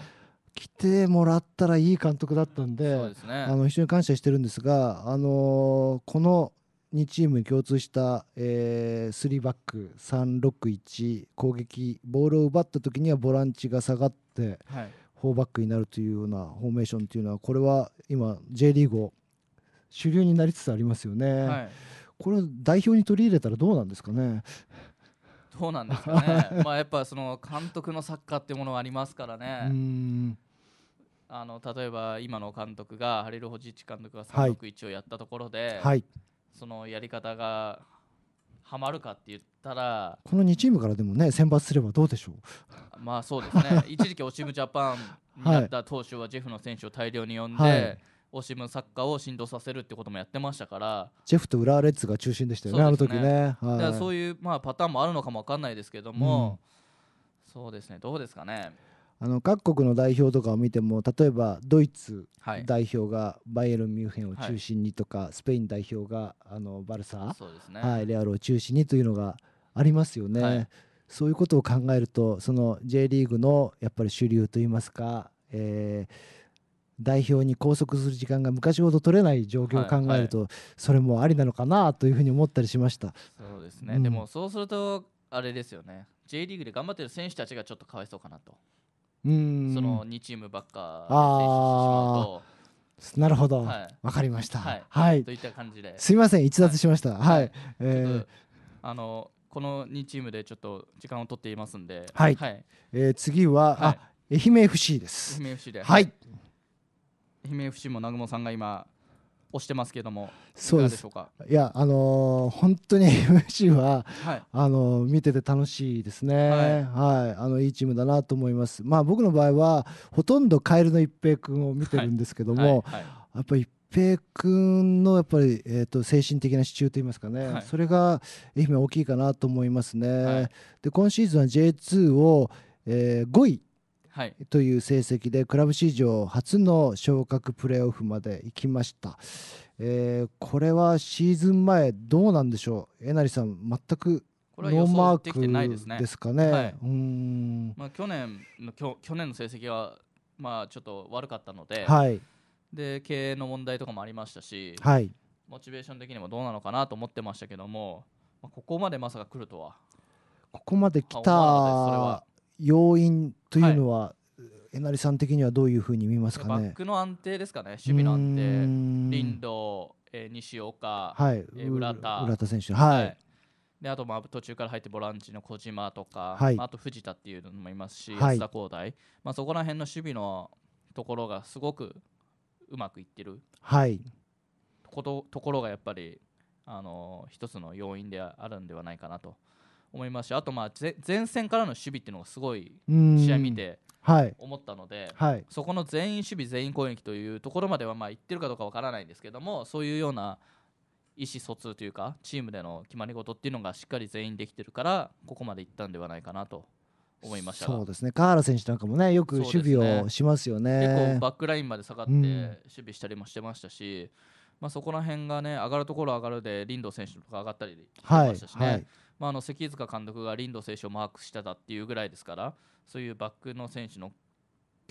来てもらったらいい監督だったんで、ね、あの非常に感謝してるんですが、あのー、この2チーム共通した、えー、3バック361攻撃ボールを奪った時にはボランチが下がって、はい、4バックになるというようなフォーメーションというのはこれは今 J リーグを主流になりつつありますよね、はい、これ代表に取り入れたらどうなんですかね。どうなんですかね <laughs> まあやっぱその監督のサッカーっていうものはありますからね。あの例えば今の監督がハリル・ホジッチ監督が361をやったところで、はい、そのやり方がはまるかって言ったらこの2チームからでもね選抜すればどうでしょうまあそうですね <laughs> 一時期オシムジャパンになった当初はジェフの選手を大量に呼んで、はい、オシムサッカーを振動させるってこともやってましたからジェフと浦和レッズが中心でしたよね、ね、あの時ね、はい、だからそういう、まあ、パターンもあるのかも分かんないですけども、うん、そうですねどうですかねあの各国の代表とかを見ても例えばドイツ代表がバイエルン・ミュンヘンを中心にとか、はい、スペイン代表があのバルサ、ね、はい、レアルを中心にというのがありますよね、はい、そういうことを考えるとその J リーグのやっぱり主流といいますか、えー、代表に拘束する時間が昔ほど取れない状況を考えると、はいはい、それもありなのかなというふうに思ったりしました。そうですね、うん、でもそうするとあれですよね J リーグで頑張ってる選手たちがちょっとかわいそうかなと。その2チームばっか選手なるほど、はい、かりました、はい、はい、といった感じですみません逸脱しましたはい、はい、えー、あのこの2チームでちょっと時間を取っていますんで、はい、はい、えー、次は、はい、あ愛媛 FC です。愛媛 FC で、はい。愛媛 FC も南雲さんが今押してますけどもそうですいやあのー、本当に MC <laughs> は、はい、あのー、見てて楽しいですね、はい、はい、あのいいチームだなと思いますまあ僕の場合はほとんどカエルの一平君を見てるんですけども、はい、やっぱり一平君のやっぱり、えーと、精神的な支柱と言いますかね、はい、それが愛媛大きいかなと思いますね、で今シーズンは J2 を、えー、5位という成績で、クラブ史上初の昇格プレーオフまで行きました、えー、これはシーズン前どうなんでしょうえなりさん全くノーマークですかね、うんまあ、去年の去去年の成績は、まあ、ちょっと悪かったので,、はい、で経営の問題とかもありましたし、はい、モチベーション的にもどうなのかなと思ってましたけども、まあ、ここまでまさか来るとはここまで来た要因というのは、はいえなりさん的にはどういうふうに見ますかねバックの安定ですかね、守備の安定、林道、えー、西岡、はいえー、浦田浦田選手、はい、はい、であと、まあ、途中から入ってボランチの小島とか、はい、まあ、あと藤田っていうのもいますし、安田光大、まあ、そこら辺の守備のところがすごくうまくいってる、はい、ことところがやっぱり、あのー、一つの要因であるんではないかなと。思いますしあとまあ前線からの守備っていうのがすごい試合見て思ったので、はい、そこの全員守備全員攻撃というところまではまあいってるかどうかわからないんですけどもそういうような意思疎通というかチームでの決まり事っていうのがしっかり全員できてるからここまでいったんではないかなと思いましたそうですね川原選手なんかもねよく守備をしますよね、ね、結構バックラインまで下がって守備したりもしてましたし、まあ、そこら辺がね上がるところ上がるでリンド選手とか上がったりしてましたしね。はいはいまあ、あの関塚監督が林道選手をマークしてたっていうぐらいですからそういうバックの選手の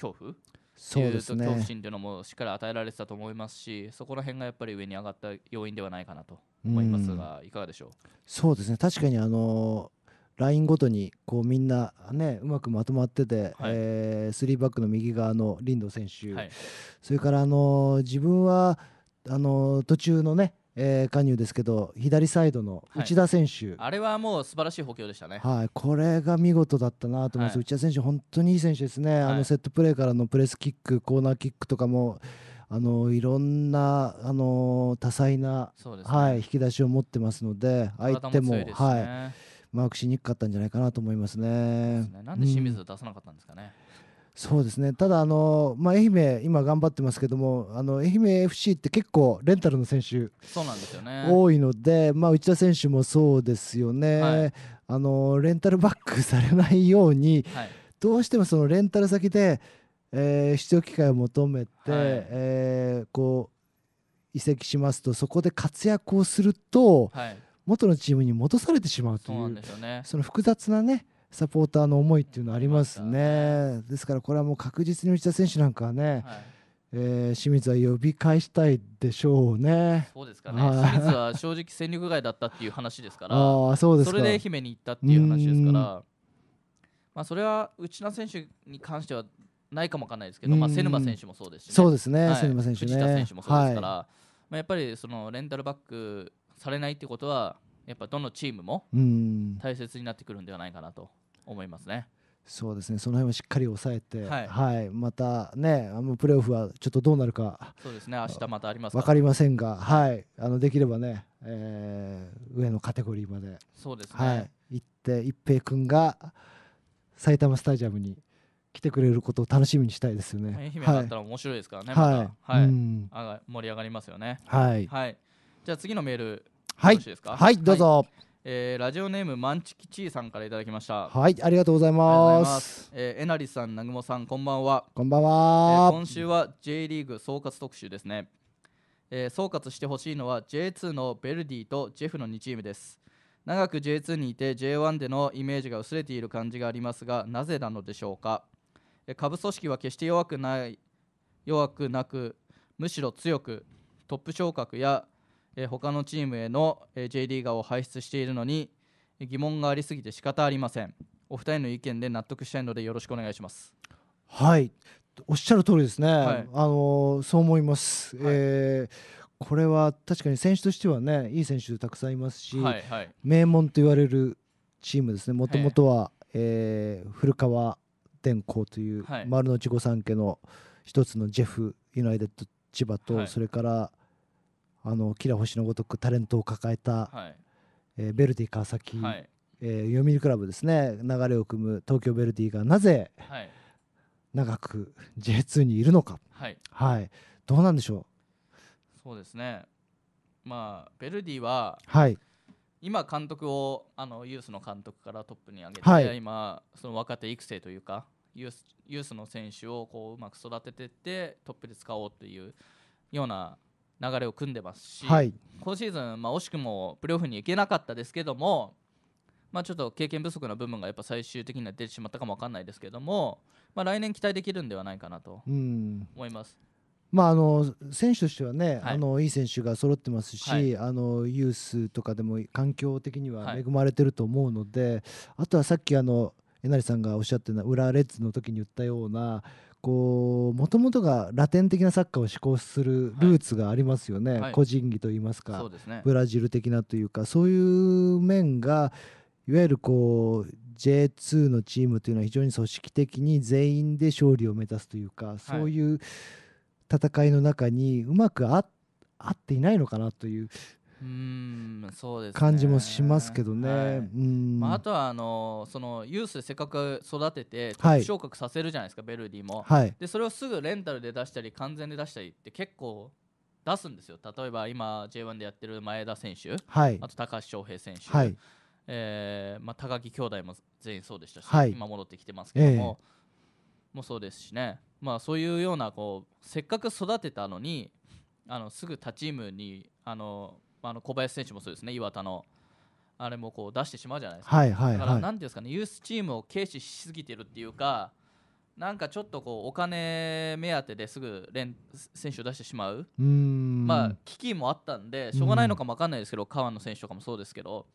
恐怖そうですね、恐怖心というのもしっかり与えられてたと思いますしそこら辺がやっぱり上に上がった要因ではないかなと思いますが、いかがでしょうそうですね確かにあのラインごとにこうみんな、ね、うまくまとまってて、はい、えー、3バックの右側のリンド選手、はい、それからあの自分はあの途中のねえー、加入ですけど左サイドの内田選手、はい、あれはもう素晴らしい補強でしたね、はい、これが見事だったなと思います、はい、内田選手、本当にいい選手ですね、はい、あのセットプレーからのプレスキックコーナーキックとかもあのいろんなあの多彩な、ね、はい、引き出しを持ってますので相手も、ね、はい、マークしにくかったんじゃないかなと思いますね。すねなんで清水出さなかったんですかね、うんそうですね、ただあの、まあ、愛媛、今頑張ってますけども、あの愛媛 FC って結構、レンタルの選手、そうなんですよね多いので、まあ、内田選手もそうですよね、はい、あのレンタルバックされないように、はい、どうしてもそのレンタル先で、えー、出場機会を求めて、はい、えー、こう移籍しますと、そこで活躍をすると、元のチームに戻されてしまうという、そうなんですよねその複雑なね。サポーターの思いっていうのありますね。ですからこれはもう確実に内田選手なんかはね、はい、えー、清水は呼び返したいでしょうね。そうですかね。清水は正直戦力外だったっていう話ですから、<laughs> あそうですそれで愛媛に行ったっていう話ですから、まあそれは内田選手に関してはないかもわかんないですけど、まあ瀬沼選手もそうですし、ね、そうですね。はい、瀬沼選手ね。藤田選手もそうですから、はい、まあやっぱりそのレンタルバックされないってことはやっぱどのチームも大切になってくるんではないかなと思いますね。そうですねその辺はしっかり抑えて、はい、はい、またね、あのプレーオフはちょっとどうなるか、そうですね、明日またありますか分かりませんが、はい、あのできればね、えー、上のカテゴリーまで、そうですね、はい、行って、一平君が埼玉スタジアムに来てくれることを楽しみにしたいですよね。愛媛だったら面白いですからね、はい、また、はい、はい、盛り上がりますよね。はい、はい、じゃあ次のメールはい、はい、どうぞ、はい、えー、ラジオネームマンチキチーさんからいただきましたはいありがとうございますええなりさんなぐもさんこんばんはこんばんは、えー、今週は J リーグ総括特集ですね、えー、総括してほしいのは J2 のベルディとジェフの2チームです長く J2 にいて J1 でのイメージが薄れている感じがありますがなぜなのでしょうか下部組織は決して弱くない弱くなくむしろ強くトップ昇格やえ他のチームへの J リーガーを輩出しているのに疑問がありすぎて仕方ありませんお二人の意見で納得したいのでよろしくお願いしますはいおっしゃる通りですね、はい、あのそう思います、はい、えー、これは確かに選手としてはねいい選手たくさんいますし、はいはい、名門と言われるチームですねもともとは、えー、古川電工という、丸の内御三家の一つのジェフユナイテッド千葉と、それからあのキラ星のごとくタレントを抱えた、はい、えー、ベルディ川崎、はい、えー、読売クラブですね流れを組む東京ヴェルディがなぜ、はい、長く J2 にいるのか、はい、はい、どうなんでしょうそうですねまあベルディは、はい、今監督をあのユースの監督からトップに上げて、はい、今その若手育成というかユースユースの選手をこううまく育ててってトップで使おうというような流れを組んでますし、はい、今シーズン、まあ、惜しくもプレーオフに行けなかったですけども、まあ、ちょっと経験不足な部分がやっぱ最終的には出てしまったかも分かんないですけども、まあ、来年期待できるんではないかなと思います。まあ、あの選手としてはね、はい、あのいい選手が揃ってますし、はい、あのユースとかでも環境的には恵まれてると思うので、あとはさっきあのえなりさんがおっしゃってた裏レッズの時に言ったようなこうもともとがラテン的なサッカーを志向するルーツがありますよね、はい、個人技といいますか、はいブラジル的なというかそういう面がいわゆるこう J2 のチームというのは非常に組織的に全員で勝利を目指すというか、そういう戦いの中にうまく合っていないのかなといううんそうです、ね、感じもしますけどね、まあ、あとはあのそのユースでせっかく育てて昇格させるじゃないですか、はい、ベルディも、はい、でそれをすぐレンタルで出したり完全で出したりって結構出すんですよ例えば今 J1 でやってる前田選手、はい、あと高橋翔平選手、はいえーまあ、高木兄弟も全員そうでしたし、はい、今戻ってきてますけども、えー、もそうですしね、まあ、そういうようなこうせっかく育てたのにあのすぐ他チームにあのあの小林選手もそうですね岩田のあれもこう出してしまうじゃないですか、はいはいはい、だからんですかねユースチームを軽視しすぎてるっていうかなんかちょっとこうお金目当てですぐ連選手を出してしまうまあ、危機もあったんでしょうがないのかも分かんないですけど川野選手とかもそうですけど、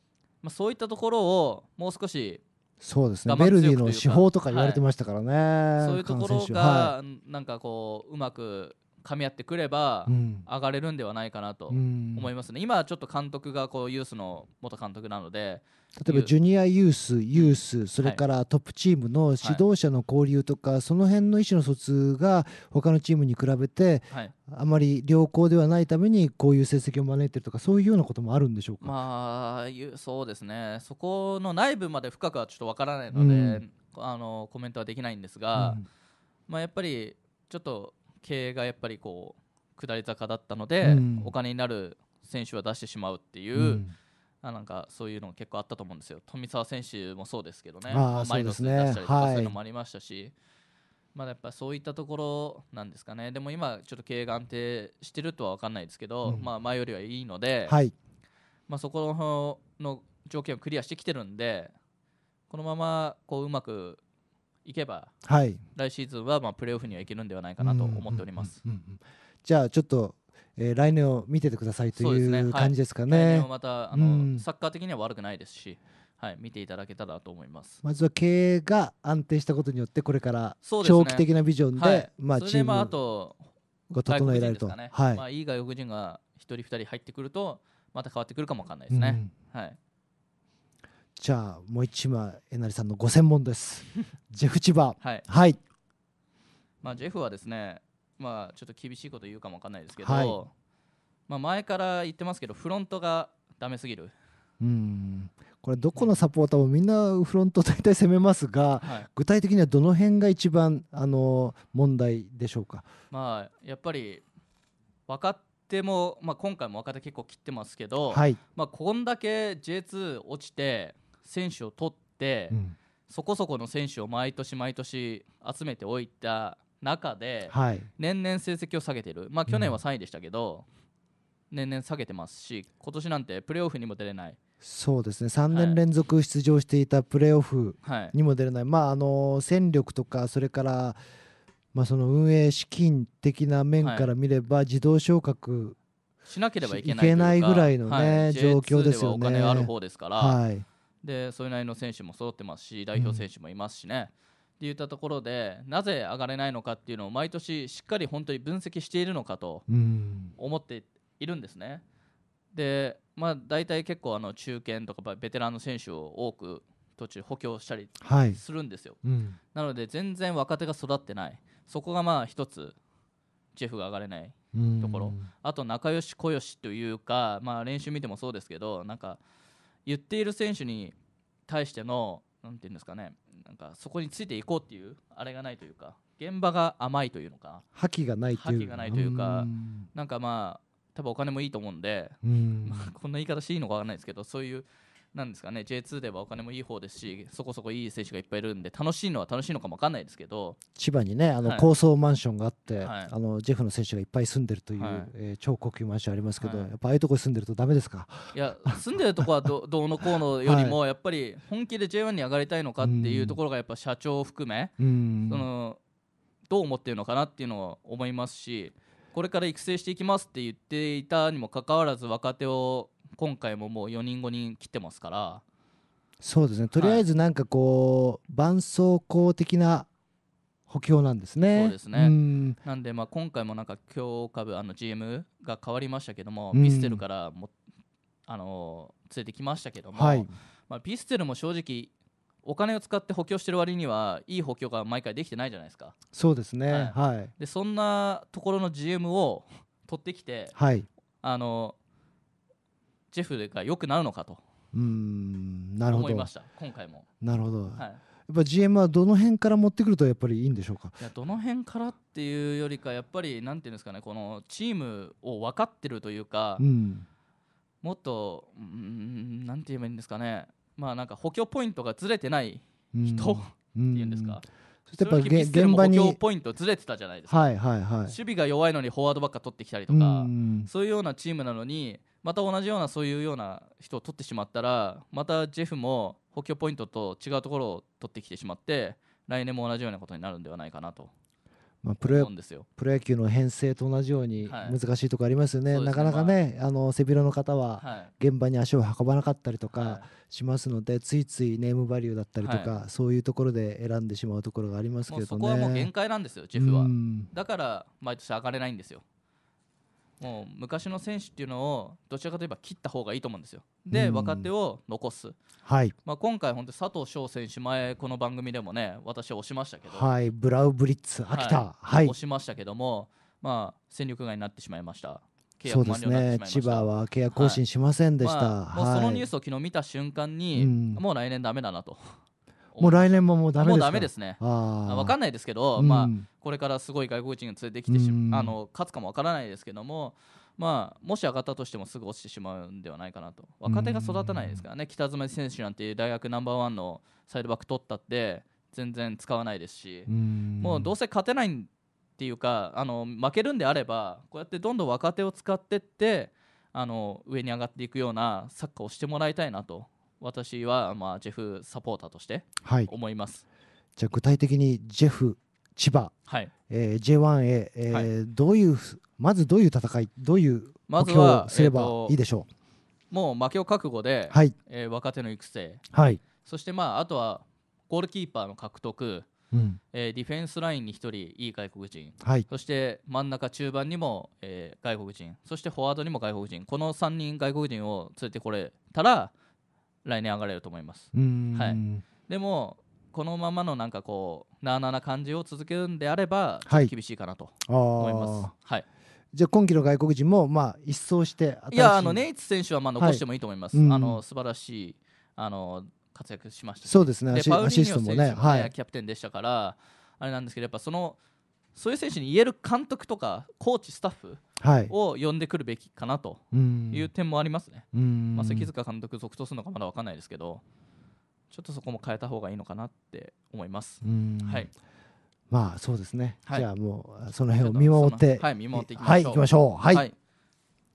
まあ、そういったところをもう少しそうですねベルディの手法とか言われてましたからね、はい、そういうところが、なんかこううまく噛み合ってくれば上がれるんではないかなと思いますね、今ちょっと監督がこうユースの元監督なので例えばジュニアユースユースそれからトップチームの指導者の交流とか、その辺の意思の疎通が他のチームに比べて、あまり良好ではないためにこういう成績を招いてるとかそういうようなこともあるんでしょうか、まあ、そうですねそこの内部まで深くはちょっとわからないので、うん、あのコメントはできないんですが、うん、まあ、やっぱりちょっと経営がやっぱりこう下り坂だったので、うん、お金になる選手は出してしまうっていう、うん、あなんかそういうの結構あったと思うんですよ富澤選手もそうですけどねマリス出したりとかそういうのもありましたし、はい、まあ、やっぱそういったところなんですかねでも今ちょっと経営が安定してるとは分かんないですけど、うん、まあ、前よりはいいので、はい、まあ、そこの条件をクリアしてきてるんでこのままこううまくいけば、はい、来シーズンはまあプレーオフにはいけるんではないかなと思っております。じゃあちょっとえー、来年を見ててくださいという感じですかね。ねい、またあの、うん、サッカー的には悪くないですし、はい、見ていただけたらと思いますまずは経営が安定したことによってこれから長期的なビジョンで、ねはい、まあ、チームが整えられると、ねはいまあ、いい外国人が1人2人入ってくるとまた変わってくるかもわかんないですね。うん、はいじゃあもう一枚えなりさんのご専門です <laughs> ジェフ千葉はい、はい、まあ、ジェフはですねまあちょっと厳しいこと言うかもわかんないですけど、はい、まあ、前から言ってますけどフロントがダメすぎるうんこれどこのサポーターもみんなフロント大体攻めますが、はい、具体的にはどの辺が一番あの問題でしょうか、まあ、やっぱり分かっても、まあ、今回も若手結構切ってますけど、はい、まあ、こんだけ J2 落ちて選手を取って、うん、そこそこの選手を毎年毎年集めておいた中で、はい、年々成績を下げてる、まあ、去年は3位でしたけど、うん、年々下げてますし今年なんてプレーオフにも出れない。そうですね3年連続出場していたプレーオフにも出れない、はい、まあ、あの戦力とかそれからまあ、その運営資金的な面から見れば、自動昇格しなければいけないぐらいのね、状況ですよね。お金ある方ですから、はい、でそれなりの選手も揃ってますし代表選手もいますしね、って言ったところでなぜ上がれないのかっていうのを毎年しっかり本当に分析しているのかと思っているんですね。で、まあ、大体結構あの中堅とかベテランの選手を多く途中補強したりするんですよ。はいうん、なので全然若手が育ってないそこがまあ一つジェフが上がれないところあと仲良し小良しというか、まあ、練習見てもそうですけどなんか。言っている選手に対してのんて言うんですかねなんかそこについていこうっていうあれがないというか現場が甘いというのか覇気がないというかないというかなんかまあ多分お金もいいと思うんで、こんな言い方していいのかわからないですけどそういうなんですかね J2 ではお金もいい方ですしそこそこいい選手がいっぱいいるんで楽しいのは楽しいのかも分かんないですけど千葉にねあの高層マンションがあって、はい、あのジェフの選手がいっぱい住んでるという、はい、えー、超高級マンションありますけど、はい、やっぱああいうとこ住んでるとだめですかいや住んでるとこはど <laughs> どうのこうのよりも、やっぱり本気で J1 に上がりたいのかっていうところがやっぱ社長を含めそのどう思ってるのかなっていうのを思いますしこれから育成していきますって言っていたにもかかわらず若手を今回ももう4人5人来てますからそうですねとりあえずなんかこう、伴奏功的な補強なんですね。そうですねなんでまあ今回もなんか強化部あの GM が変わりましたけども、うピステルからもあの連れてきましたけども、はい、まあ、ピステルも正直お金を使って補強してる割にはいい補強が毎回できてないじゃないですか。そうですね、はい、はい、でそんなところの GM を取ってきて、はい、あのジェフが良くなるのかとうんなるほど思いました今回もなるほど、はい、やっぱ GM はどの辺から持ってくるとやっぱりいいんでしょうかいやどの辺からっていうよりかやっぱりなんていうんですかねこのチームを分かってるというか、うん、もっとうんなんて言えばいいんですかねまあなんか補強ポイントがずれてない人、うん、っていうんですか、そしてやっぱり現場にポイントずれてたじゃないですか、はいはいはい、守備が弱いのにフォワードばっか取ってきたりとか、うん、そういうようなチームなのにまた同じようなそういうような人を取ってしまったらまたジェフも補強ポイントと違うところを取ってきてしまって来年も同じようなことになるんではないかなと。まあ、プロプロ野球の編成と同じように難しいところありますよね、はい、なかなかね、まあ、あの背広の方は現場に足を運ばなかったりとかしますので、はい、ついついネームバリューだったりとか、はい、そういうところで選んでしまうところがありますけどねそこはもう限界なんですよ、ジェフは。だから毎年上がれないんですよ。もう昔の選手っていうのをどちらかといえば切った方がいいと思うんですよ。で、うん、若手を残す、はいまあ、今回、本当佐藤翔選手前この番組でもね私は押しましたけど、はい、ブラウブリッツ秋田、はいはい、押しましたけども、まあ、戦力外になってしまいました。そうですね千葉は契約更新しませんでした、はいまあ、もうそのニュースを昨日見た瞬間に、うん、もう来年だめだなともう来年ももうダメですもうダメですね分かんないですけど、うん、まあ、これからすごい外国人が連れてきてし、うん、あの勝つかも分からないですけども、まあ、もし上がったとしてもすぐ落ちてしまうんではないかなと若手が育たないですからね、うん、北詰選手なんて大学ナンバーワンのサイドバック取ったって全然使わないですし、もうどうせ勝てないっていうかあの負けるんであればこうやってどんどん若手を使ってってあの上に上がっていくようなサッカーをしてもらいたいなと私は、まあ、ジェフサポーターとして思います、はい、じゃあ具体的にジェフ千葉、はいえー、J1 へ、えー、はい、どういうまずどういう戦いどういう目標をすればいいでしょう、えー、もう負けを覚悟で、はいえー、若手の育成、はい、そして、まあ、あとはゴールキーパーの獲得、うんえー、ディフェンスラインに1人いい外国人、はい、そして真ん中中盤にも、えー、外国人そしてフォワードにも外国人この3人外国人を連れてこれたら来年上がれると思います。はい、でもこのままのなんかこうなあなあな感じを続けるんであれば、厳しいかなと思います。はい、じゃあ今季の外国人もまあ一掃していやあのネイツ選手はまあ残してもいいと思います。はい、あの素晴らしいあの活躍しました、ね、そうですね。パウリニ選手もね、ねはい、キャプテンでしたからあれなんですけどやっぱそのそういう選手に言える監督とかコーチスタッフを呼んでくるべきかなという点もありますね、まあ、関塚監督続投するのかまだ分かんないですけどちょっとそこも変えた方がいいのかなって思います。はいまあそうですね、はい、じゃあもうその辺を見守ってはい見守っていきましょう、はい、はい、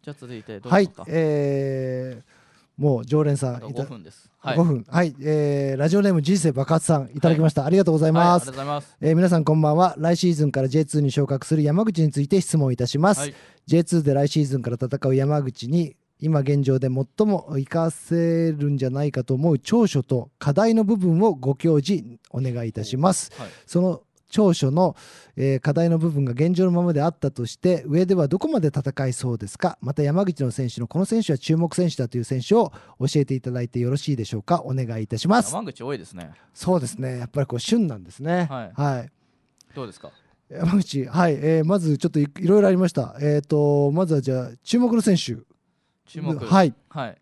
じゃあ続いてどうですか、はい、えーもう常連さん5分です。はい、分はい、えー、ラジオネーム人生爆発さんいただきました、はい、ありがとうございます。はい、ますえー、皆さんこんばんは。来シーズンから J2 に昇格する山口について質問いたします。はい、J2 で来シーズンから戦う山口に今現状で最も活かせるんじゃないかと思う長所と課題の部分をご教示お願いいたします。はい、その長所の、えー、課題の部分が現状のままであったとして上ではどこまで戦いそうですかまた山口の選手のこの選手は注目選手だという選手を教えていただいてよろしいでしょうかお願いいたします山口多いですねそうですねやっぱりこう旬なんですね、はい、はい、どうですか山口はい、えー、まずちょっといろいろありましたえっ、ー、とまずはじゃあ注目の選手注目はい、はい、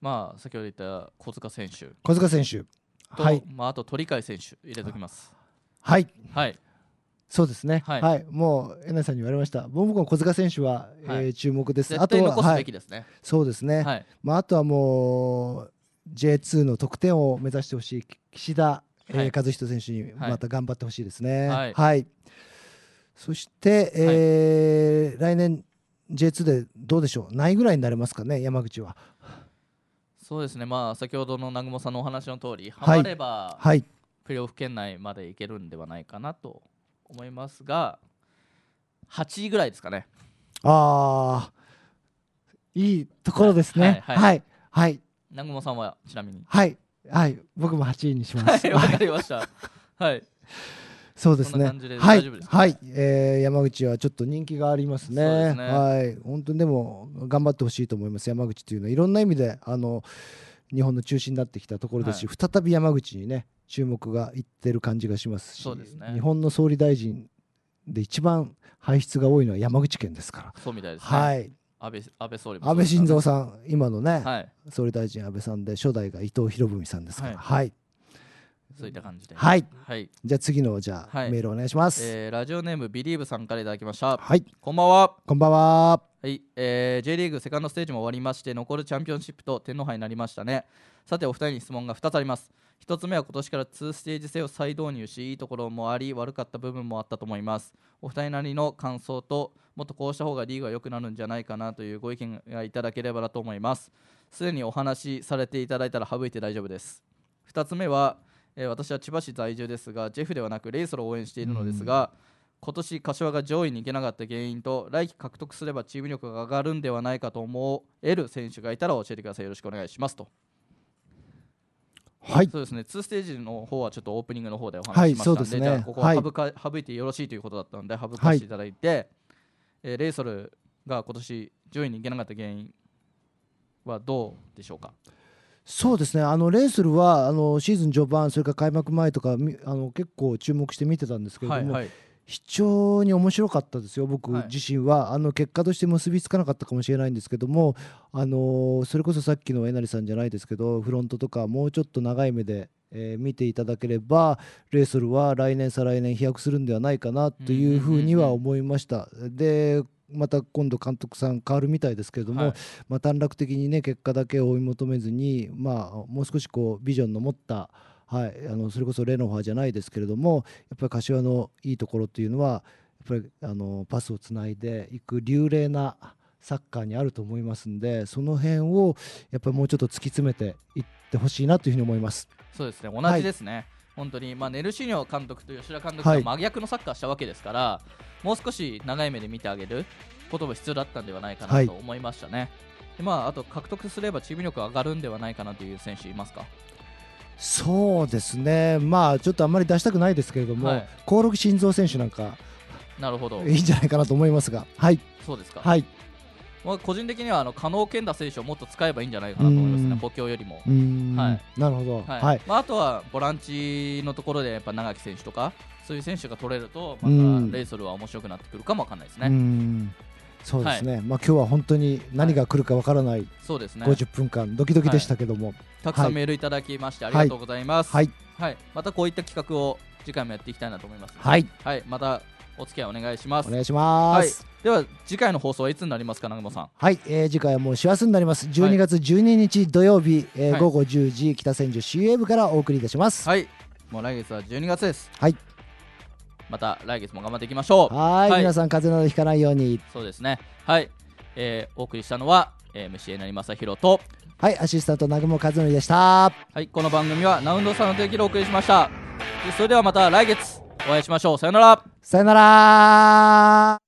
まあ先ほど言った小塚選手小塚選手はいまあ、あと鳥海選手入れておきますはい。はい。そうですね。はい。はい、もうえなさんに言われました。僕も小塚選手は、はい、えー、注目です。あとは、はい、そうですね。はい、まああとはもう J2 の得点を目指してほしい岸田、えー、和人選手にまた頑張ってほしいですね。はい。はい、そして、えー来年 J2 でどうでしょう。ないぐらいになれますかね山口は。そうですね。まあ先ほどの南雲さんのお話の通り、はまれば、はいプレーオフ圏内までいけるんではないかなと思いますが8位ぐらいですかねああいいところですねはいはい、はい南雲さんはちなみにはいはい僕も8位にしますわ、かりましたはいそうですねはい、はいえー、山口はちょっと人気がありますねはい本当にでも頑張ってほしいと思います山口というのはいろんな意味であの日本の中心になってきたところですし、はい、再び山口にね注目がいってる感じがしますし、ね、日本の総理大臣で一番排出が多いのは山口県ですから。いね、はい安倍安倍総理、安倍晋三さん、今のね、はい、総理大臣安倍さんで、初代が伊藤博文さんですから、はい、そういった感じで。はい。はい、じゃあ次のじゃあ、はい、メールお願いします。えー、ラジオネームビリーブさんからいただきました。はい。こんばんは。こんばんは。はい、えー、J リーグセカンドステージも終わりまして残るチャンピオンシップと天皇杯になりましたねさてお二人に質問が2つあります1つ目は今年から2ステージ制を再導入しいいところもあり悪かった部分もあったと思いますお二人なりの感想ともっとこうした方がリーグは良くなるんじゃないかなというご意見がいただければなと思いますすでにお話しされていただいたら省いて大丈夫です2つ目は、えー、私は千葉市在住ですがジェフではなくレイソロを応援しているのですが、うん今年柏が上位に行けなかった原因と来季獲得すればチーム力が上がるんではないかと思える選手がいたら教えてくださいよろしくお願いしますとはいそうですね2ステージの方はちょっとオープニングの方でお話しましたのではいでね、ここは省か、はい、省いてよろしいということだったので省かせていただいて、はい、えー、レイソルが今年上位に行けなかった原因はどうでしょうかそうですねあのレイソルはあのシーズン序盤それから開幕前とかあの結構注目して見てたんですけれども、はいはい非常に面白かったですよ僕自身は、はい、あの結果として結びつかなかったかもしれないんですけどもあのそれこそさっきのえなりさんじゃないですけどフロントとかもうちょっと長い目で、えー、見ていただければレーソルは来年再来年飛躍するんではないかなというふうには思いました。でまた今度監督さん変わるみたいですけれども、はい、まあ、短絡的にね結果だけを追い求めずに、まあ、もう少しこうビジョンの持ったはい、あのそれこそレノファーじゃないですけれどもやっぱり柏のいいところっていうのはやっぱりあのパスをつないでいく流麗なサッカーにあると思いますんでその辺をやっぱりもうちょっと突き詰めていってほしいなというふうに思いますそうですね同じですね、はい、本当にまあネルシーニョ監督と吉田監督は真逆のサッカーしたわけですから、はい、もう少し長い目で見てあげることも必要だったんではないかなと思いましたね。はいまあ、あと獲得すればチーム力上がるんではないかなという選手いますかそうですね、まあちょっとあんまり出したくないですけれども、興梠慎三選手なんか、なるほどいいんじゃないかなと思いますが、はい、そうですか、はい、まあ、個人的にはあの加納健太選手をもっと使えばいいんじゃないかなと思いますね、補強よりも。はい、なるほど、はいまあ、あとはボランチのところでやっぱ長木選手とかそういう選手が取れるとまたレイソルは面白くなってくるかもわかんないですね。うそうですね、はい、まあ今日は本当に何が来るかわからない、はい、そうですね50分間ドキドキでしたけども、はい、たくさんメールいただきましてありがとうございますはい、はいまたこういった企画を次回もやっていきたいなと思いますはい、はい、またお付き合いお願いしますお願いします、では次回の放送はいつになりますか南雲さんはい、えー、次回はもう師走になります12月12日土曜日、えー、午後10時北千住 c 部からお送りいたしますはいもう来月は12月ですはいまた来月も頑張っていきましょうはい皆さん風邪などひかないようにそうですねはい、えー、お送りしたのは、えー、MC えなりまさひろとはいアシスタント南雲和則でしたはいこの番組はナウンドさんの提供でお送りしましたそれではまた来月お会いしましょうさよならさよなら